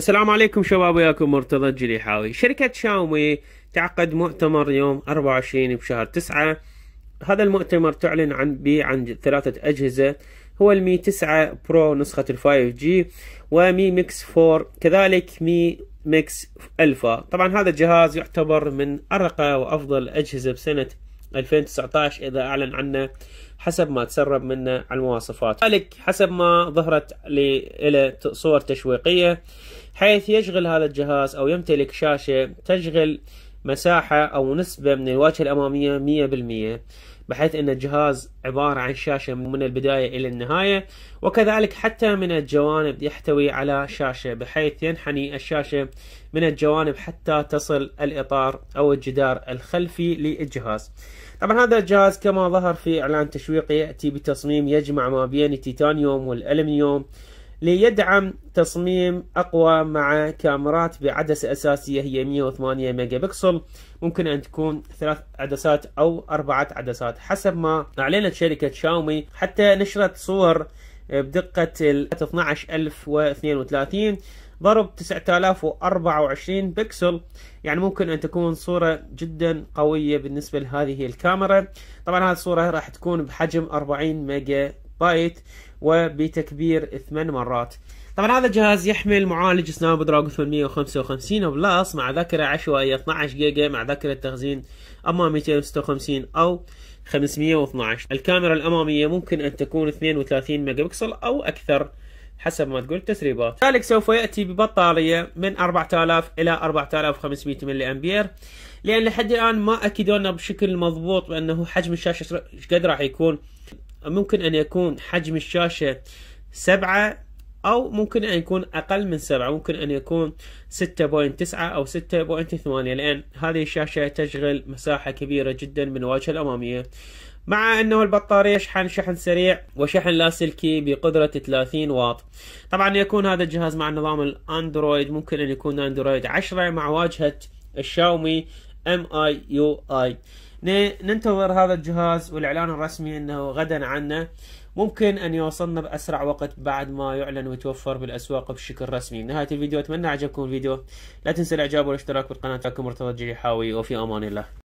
السلام عليكم شباب وياكم مرتضى الجليحاوي شركة شاومي تعقد مؤتمر يوم 24 بشهر 9 هذا المؤتمر تعلن عن بي عن ثلاثة أجهزة هو المي 9 برو نسخة 5G ومي ميكس 4 كذلك مي ميكس ألفا طبعا هذا الجهاز يعتبر من أرقى وأفضل أجهزة بسنة 2019 إذا أعلن عنه حسب ما تسرب منه على المواصفات ذلك حسب ما ظهرت له صور تشويقية حيث يشغل هذا الجهاز أو يمتلك شاشة تشغل مساحة أو نسبة من الواجهة الأمامية 100% بحيث أن الجهاز عبارة عن شاشة من البداية إلى النهاية وكذلك حتى من الجوانب يحتوي على شاشة بحيث ينحني الشاشة من الجوانب حتى تصل الإطار أو الجدار الخلفي للجهاز طبعا هذا الجهاز كما ظهر في إعلان تشويقي يأتي بتصميم يجمع ما بين التيتانيوم والألمنيوم ليدعم تصميم أقوى مع كاميرات بعدسة أساسية هي 108 ميجا بكسل ممكن أن تكون ثلاث عدسات أو أربعة عدسات حسب ما أعلنت شركة شاومي حتى نشرت صور بدقة ال 12032 ضرب 9024 بكسل يعني ممكن أن تكون صورة جدا قوية بالنسبة لهذه الكاميرا طبعا هذه الصورة راح تكون بحجم 40 ميجا بايت وبتكبير ثمان مرات طبعا هذا الجهاز يحمل معالج سناب دراجون 855 بلس مع ذاكرة عشوائية 12 جيجا مع ذاكرة تخزين أما 256 أو 512 الكاميرا الأمامية ممكن أن تكون 32 ميجا بكسل أو أكثر حسب ما تقول تسريبات ذلك سوف يأتي ببطارية من 4000 إلى 4500 ملي أمبير لأن لحد الآن ما اكدونا بشكل مضبوط بأنه حجم الشاشة قد راح يكون ممكن أن يكون حجم الشاشة سبعة أو ممكن أن يكون أقل من سبعة ممكن أن يكون ستة بوين تسعة أو ستة بوين ثمانية لأن هذه الشاشة تشغل مساحة كبيرة جدا من الواجهة الأمامية مع أنه البطارية يشحن شحن سريع وشحن لاسلكي بقدرة 30 واط طبعا يكون هذا الجهاز مع نظام الأندرويد ممكن أن يكون أندرويد 10 مع واجهة الشاومي ام اي يو اي ننتظر هذا الجهاز والإعلان الرسمي أنه غدا عنه ممكن أن يوصلنا بأسرع وقت بعد ما يعلن ويتوفر بالأسواق بشكل رسمي نهاية الفيديو أتمنى عجبكم الفيديو لا تنسى الإعجاب والاشتراك بالقناة لكم مرتضى الجريحاوي وفي أمان الله